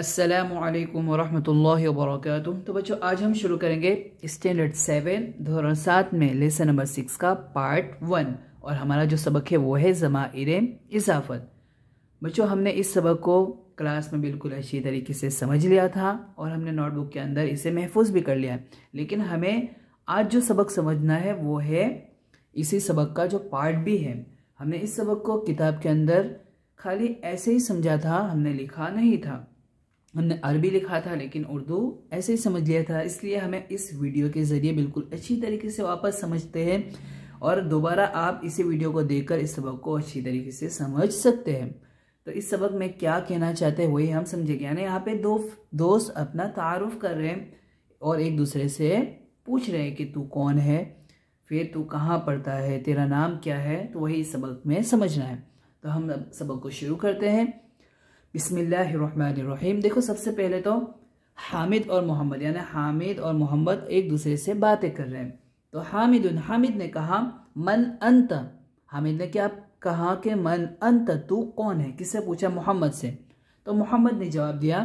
السلام علیکم ورحمۃ اللہ وبرکاتہ تو بچوں آج ہم شروع کریں گے اسٹینڈرڈ سیون دھورن سات میں لیسن نمبر سکس کا پارٹ ون اور ہمارا جو سبق ہے وہ ہے ضمائر اضافت بچوں ہم نے اس سبق کو کلاس میں بالکل اچھی طریقے سے سمجھ لیا تھا اور ہم نے نوٹ بک کے اندر اسے محفوظ بھی کر لیا لیکن ہمیں آج جو سبق سمجھنا ہے وہ ہے اسی سبق کا جو پارٹ بھی ہے ہم نے اس سبق کو کتاب کے اندر خالی ایسے ہی سمجھا تھا ہم نے لکھا نہیں تھا ہم نے عربی لکھا تھا لیکن اردو ایسے ہی سمجھ لیا تھا اس لیے ہمیں اس ویڈیو کے ذریعے بالکل اچھی طریقے سے واپس سمجھتے ہیں اور دوبارہ آپ اسی ویڈیو کو دیکھ کر اس سبق کو اچھی طریقے سے سمجھ سکتے ہیں تو اس سبق میں کیا کہنا چاہتے ہیں وہی ہم سمجھیں گے یعنی یہاں پہ دو دوست اپنا تعارف کر رہے ہیں اور ایک دوسرے سے پوچھ رہے ہیں کہ تو کون ہے پھر تو کہاں پڑھتا ہے تیرا نام کیا ہے تو وہی اس سبق میں سمجھنا ہے تو ہم سبق کو شروع کرتے ہیں بسم اللہ الرحمن الرحیم دیکھو سب سے پہلے تو حامد اور محمد یعنی حامد اور محمد ایک دوسرے سے باتیں کر رہے ہیں تو حامد حامد نے کہا من انت حامد نے کیا کہا کہ من انت تو کون ہے کس سے پوچھا محمد سے تو محمد نے جواب دیا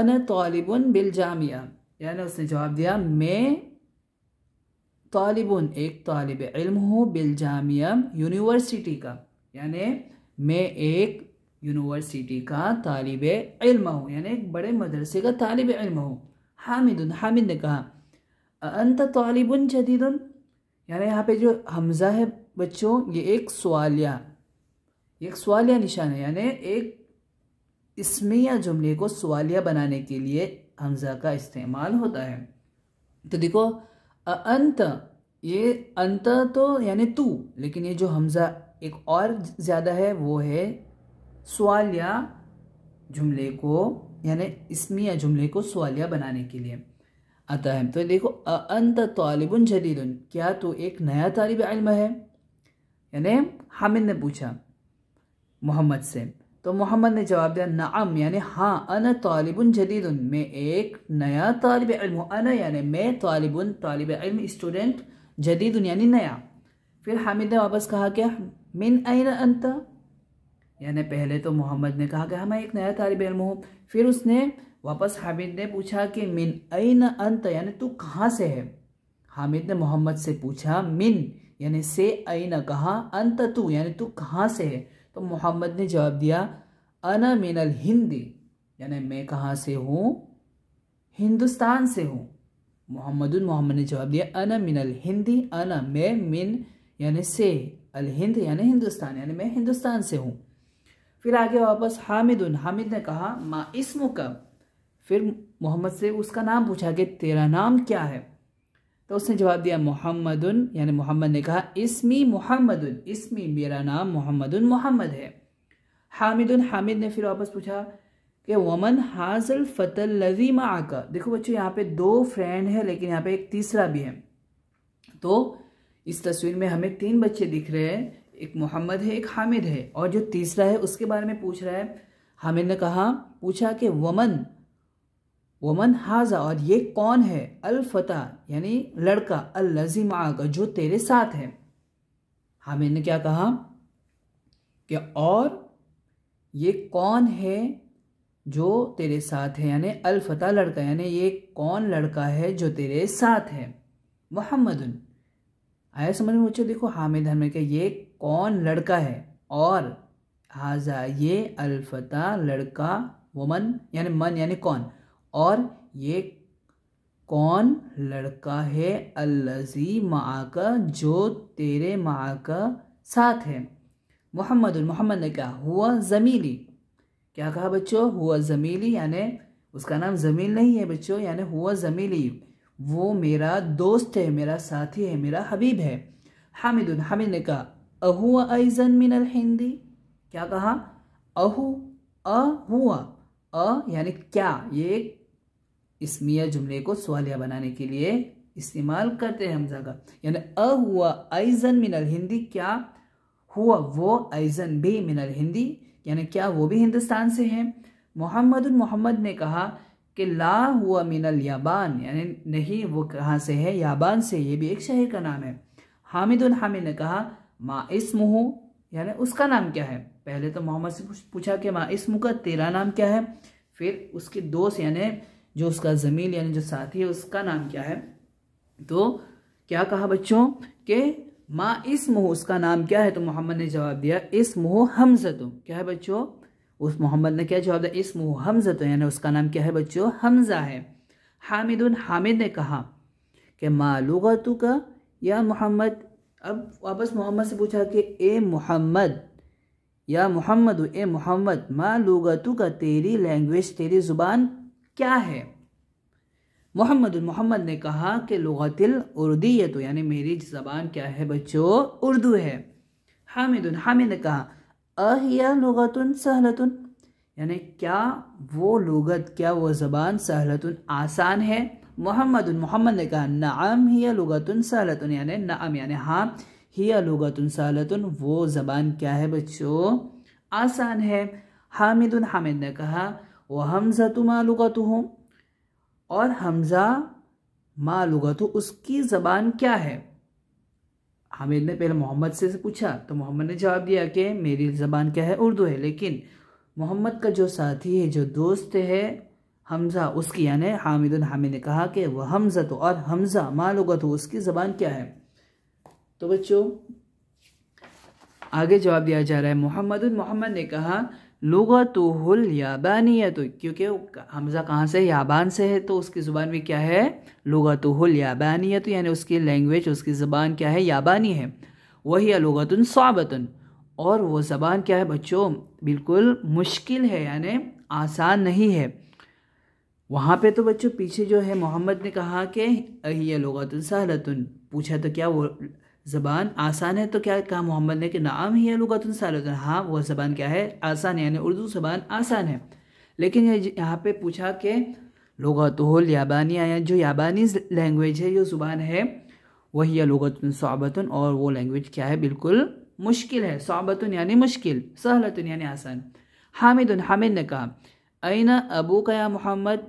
انا طالب بالجامعہ یعنی اس نے جواب دیا میں طالب ایک طالب علم ہوں بالجامعہ یونیورسٹی کا یعنی میں ایک یونیورسٹی کا طالب علم ہوں یعنی ایک بڑے مدرسے کا طالب علم ہوں حامد حامد نے کہا انت طالب جدید یعنی یہاں پہ جو حمزہ ہے بچوں یہ ایک سوالیہ ایک سوالیہ نشان ہے یعنی ایک اسمیہ جملے کو سوالیہ بنانے کے لیے حمزہ کا استعمال ہوتا ہے تو دیکھو انت یہ انت تو یعنی تو لیکن یہ جو حمزہ ایک اور زیادہ ہے وہ ہے جملے کو یعنی اسمیہ جملے کو سوالیہ بنانے کے لیے آتا ہے تو دیکھو انت طالب جلیل جدید کیا تو ایک نیا طالب علم ہے یعنی حامد نے پوچھا محمد سے تو محمد نے جواب دیا نعم یعنی ہاں انا طالب جلیل جدید میں ایک نیا طالب علم ہوں یعنی میں طالب طالب علم اسٹوڈنٹ جدید یعنی نیا پھر حامد نے واپس کہا کہ من این انت یعنی پہلے تو محمد نے کہا کہ ہمیں ایک نیا طالب علم ہوں پھر اس نے واپس حامد نے پوچھا کہ من این انت یعنی تو کہاں سے ہے حامد نے محمد سے پوچھا من یعنی سے این کہاں انت تو یعنی تو کہاں سے ہے تو محمد نے جواب دیا انا من الہندی یعنی میں کہاں سے ہوں ہندوستان سے ہوں محمد المحمد نے جواب دیا انا من الہندی انا میں من یعنی سے الہند یعنی ہندوستان یعنی میں ہندوستان سے ہوں پھر آگے واپس حامد حامد نے کہا ما اسم کا پھر محمد سے اس کا نام پوچھا کہ تیرا نام کیا ہے تو اس نے جواب دیا محمد ان یعنی محمد نے کہا اسمی محمد اسمی میرا نام محمد محمد ہے حامد حامد نے پھر واپس پوچھا کہ ومن حاضر الفت الضیمہ آکا دیکھو بچو یہاں پہ دو فرینڈ ہے لیکن یہاں پہ ایک تیسرا بھی ہے تو اس تصویر میں ہمیں تین بچے دکھ رہے ہیں ایک محمد ہے ایک حامد ہے اور جو تیسرا ہے اس کے بارے میں پوچھ رہا ہے حامد نے کہا پوچھا کہ ومن ومن حاضہ اور یہ کون ہے الفتح یعنی لڑکا اللذی معاقہ جو تیرے ساتھ ہے حامد نے کیا کہا کہ اور یہ کون ہے جو تیرے ساتھ ہے یعنی الفتح لڑکا یعنی یہ کون لڑکا ہے جو تیرے ساتھ ہے محمد آیا سمجھ میں مجھے دیکھو حامد ہمیں کہ یہ کون لڑکا ہے اور یہ الفتح لڑکا ومن یعنی من یعنی کون اور یہ کون لڑکا ہے الزی معاکہ کا جو تیرے معاکہ کا ساتھ ہے محمد المحمد نے کہا ہوا زمیلی کیا کہا بچو ہوا زمیلی یعنی اس کا نام زمیل نہیں ہے بچوں یعنی ہوا زمیلی وہ میرا دوست ہے میرا ساتھی ہے میرا حبیب ہے حامد الحمد نے کہا اہوا ایزن من الہندی کیا کہا اہو ا ہوا ا یعنی کیا یہ ایک جملے کو سوالیہ بنانے کے لیے استعمال کرتے ہیں حمزہ کا یعنی ا ہوا ایزن من الہندی کیا ہوا وہ ایزن بھی من الہندی یعنی کیا وہ بھی ہندوستان سے ہیں محمد المحمد نے کہا کہ لا ہوا من الیابان یعنی نہیں وہ کہاں سے ہے یابان سے یہ بھی ایک شہر کا نام ہے حامد الحامد نے کہا ما اسم ہو یعنی اس کا نام کیا ہے پہلے تو محمد سے پوچھا کہ ما اسم کا تیرا نام کیا ہے پھر اس کے دوست یعنی جو اس کا زمین یعنی جو ساتھی ہے اس کا نام کیا ہے تو کیا کہا بچوں کہ ما اسم ہو اس کا نام کیا ہے تو محمد نے جواب دیا اسم ہو حمزتو کیا ہے بچوں اس محمد نے کیا جواب دیا اسم ہو حمزتو یعنی اس کا نام کیا ہے بچوں حمزہ ہے حامد نے کہا کہ ما لغتو کا یا محمد اب واپس محمد سے پوچھا کہ اے محمد یا محمد و اے محمد ما لغتو کا تیری لینگویج تیری زبان کیا ہے محمد المحمد نے کہا کہ لغت الاردیتو یعنی میری زبان کیا ہے بچوں اردو ہے حامد الحامد نے کہا اہیا لغت سہلت یعنی کیا وہ لغت کیا وہ زبان سہلت آسان ہے محمد محمد نے کہا نعم ہی لغت سالتن یعنی نعم یعنی ہاں ہی لغت سالتن وہ زبان کیا ہے بچوں آسان ہے حامد حامد نے کہا وہ حمزہ تو معلوغت ہوں اور حمزہ معلوغت ہوں اس کی زبان کیا ہے حامد نے پہلے محمد سے پوچھا تو محمد نے جواب دیا کہ میری زبان کیا ہے اردو ہے لیکن محمد کا جو ساتھی ہے جو دوست ہے حمزہ اس کی یعنی حامد الحامی نے کہا کہ وہ حمزہ تو اور حمزہ ماں لغت ہو اس کی زبان کیا ہے تو بچوں آگے جواب دیا جا رہا ہے محمد المحمد نے کہا لوغات و حل کیونکہ حمزہ کہاں سے یابان سے ہے تو اس کی زبان میں کیا ہے لغت و تو یعنی اس کی لینگویج اس کی زبان کیا ہے یابانی ہے وہی لغت صعبت اور وہ زبان کیا ہے بچوں بالکل مشکل ہے یعنی آسان نہیں ہے وہاں پہ تو بچوں پیچھے جو ہے محمد نے کہا کہ یہ لغت الصحلۃ پوچھا تو کیا وہ زبان آسان ہے تو کیا کہا محمد نے کہ نام ہی لغت الصلۃ ہاں وہ زبان کیا ہے آسان ہے یعنی اردو زبان آسان ہے لیکن یہاں پہ پوچھا کہ لغت یا جو یابانی لینگویج ہے جو زبان ہے وہی لغت صعبتن اور وہ لینگویج کیا ہے بالکل مشکل ہے صعبتن یعنی مشکل سہلتن یعنی آسان حامد حامد نے کہا اینا ابو کا یا محمد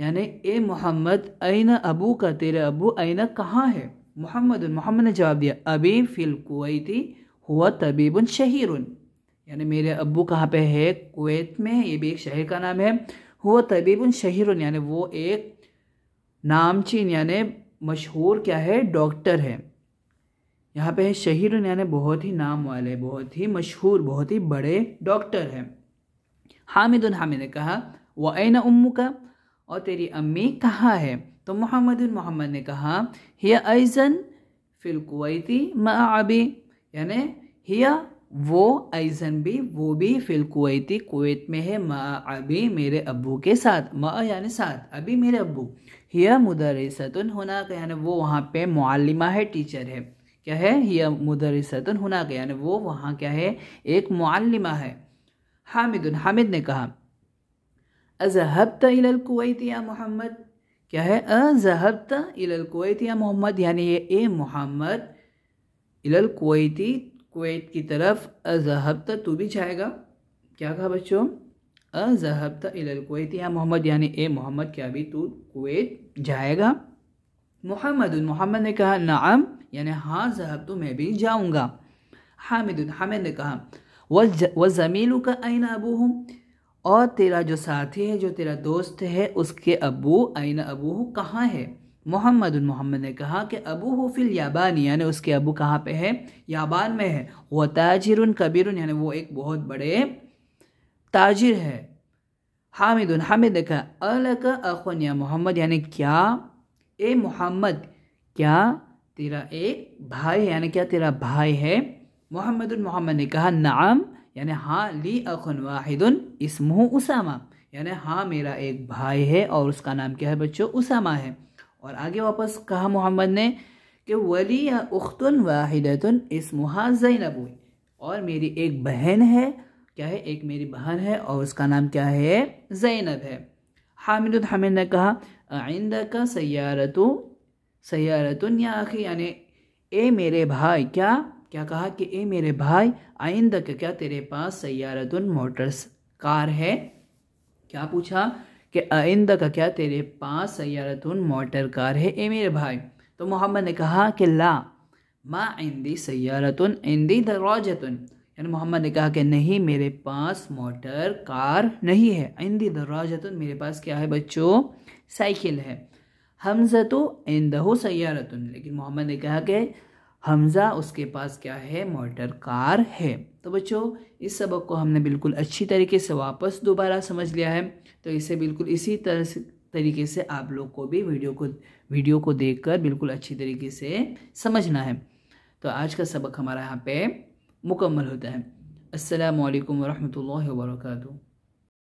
یعنی اے محمد این ابو کا تیرے ابو این کہاں ہے محمد محمد نے جواب دیا ابی فی القویتی ہوا طبیب شہیر یعنی میرے ابو کہاں پہ ہے کویت میں یہ بھی ایک شہر کا نام ہے ہوا طبیب شہیر یعنی وہ ایک نامچین یعنی مشہور کیا ہے ڈاکٹر ہے یہاں پہ ہے شہیر یعنی بہت ہی نام والے بہت ہی مشہور بہت ہی بڑے ڈاکٹر ہیں حامد حامد نے کہا وہ این امو کا اور تیری امی کہاں ہے تو محمد المحمد نے کہا ہی ایزن فی القویتی مَ ابھی یعنی ہی وہ ایزن بھی وہ بھی فی القویتی کویت میں ہے ما ابی میرے ابو کے ساتھ ما یعنی ساتھ ابھی میرے ابو ہی مدرستن ہونا کا یعنی وہ وہاں پہ معلمہ ہے ٹیچر ہے کیا ہے ہی مدرستن ہونا کا یعنی وہ وہاں کیا ہے ایک معلمہ ہے حامد حامد نے کہا اظہب الی الکویت یا محمد کیا ہے اے الی الکویت یا محمد یعنی اے محمد الی ال کویت کی طرف اظہب تو بھی جائے گا کیا کہا بچوں اے الی الکویت یا محمد یعنی اے محمد کیا بھی تو کویت جائے گا محمد محمد نے کہا نعم یعنی ہاں ذہب تو میں بھی جاؤں گا حامد حامد نے کہا وہ أَيْنَ کا ہوں اور تیرا جو ساتھی ہے جو تیرا دوست ہے اس کے ابو آئین ابو کہاں ہے محمد المحمد نے کہا کہ ابو ہو فی ہُویبان یعنی اس کے ابو کہاں پہ ہے یابان میں ہے وہ تاجر کبیر یعنی وہ ایک بہت بڑے تاجر ہے حامد حامد نے کہا الک اخن یا محمد یعنی کیا اے محمد کیا تیرا ایک بھائی یعنی کیا تیرا بھائی ہے محمد المحمد نے کہا نعم یعنی ہاں لی اخن واحد اسمہ اسامہ یعنی ہاں میرا ایک بھائی ہے اور اس کا نام کیا ہے بچوں اسامہ ہے اور آگے واپس کہا محمد نے کہ ولی اختن واحدت اسمہ زینب اور میری ایک بہن ہے کیا ہے ایک میری بہن ہے اور اس کا نام کیا ہے زینب ہے حامد الحمد نے کہا آئندہ کا سیارت یا سیارتن یا یعنی اے میرے بھائی کیا کیا کہا کہ اے میرے بھائی آئندہ کا کیا تیرے پاس سیارتن موٹرز کار ہے کیا پوچھا کہ آئندہ کا کیا تیرے پاس سیارتن موٹر کار ہے اے میرے بھائی تو محمد نے کہا کہ لا ما اندی سیارت اندی دراجتن یعنی محمد نے کہا کہ نہیں میرے پاس موٹر کار نہیں ہے اندی دراجتن میرے پاس کیا ہے بچوں سائیکل ہے حمزتو تو سیارتن لیکن محمد نے کہا کہ حمزہ اس کے پاس کیا ہے موٹر کار ہے تو بچوں اس سبق کو ہم نے بالکل اچھی طریقے سے واپس دوبارہ سمجھ لیا ہے تو اسے بالکل اسی طرح طریقے سے آپ لوگ کو بھی ویڈیو کو ویڈیو کو دیکھ کر بالکل اچھی طریقے سے سمجھنا ہے تو آج کا سبق ہمارا یہاں پہ مکمل ہوتا ہے السلام علیکم ورحمۃ اللہ وبرکاتہ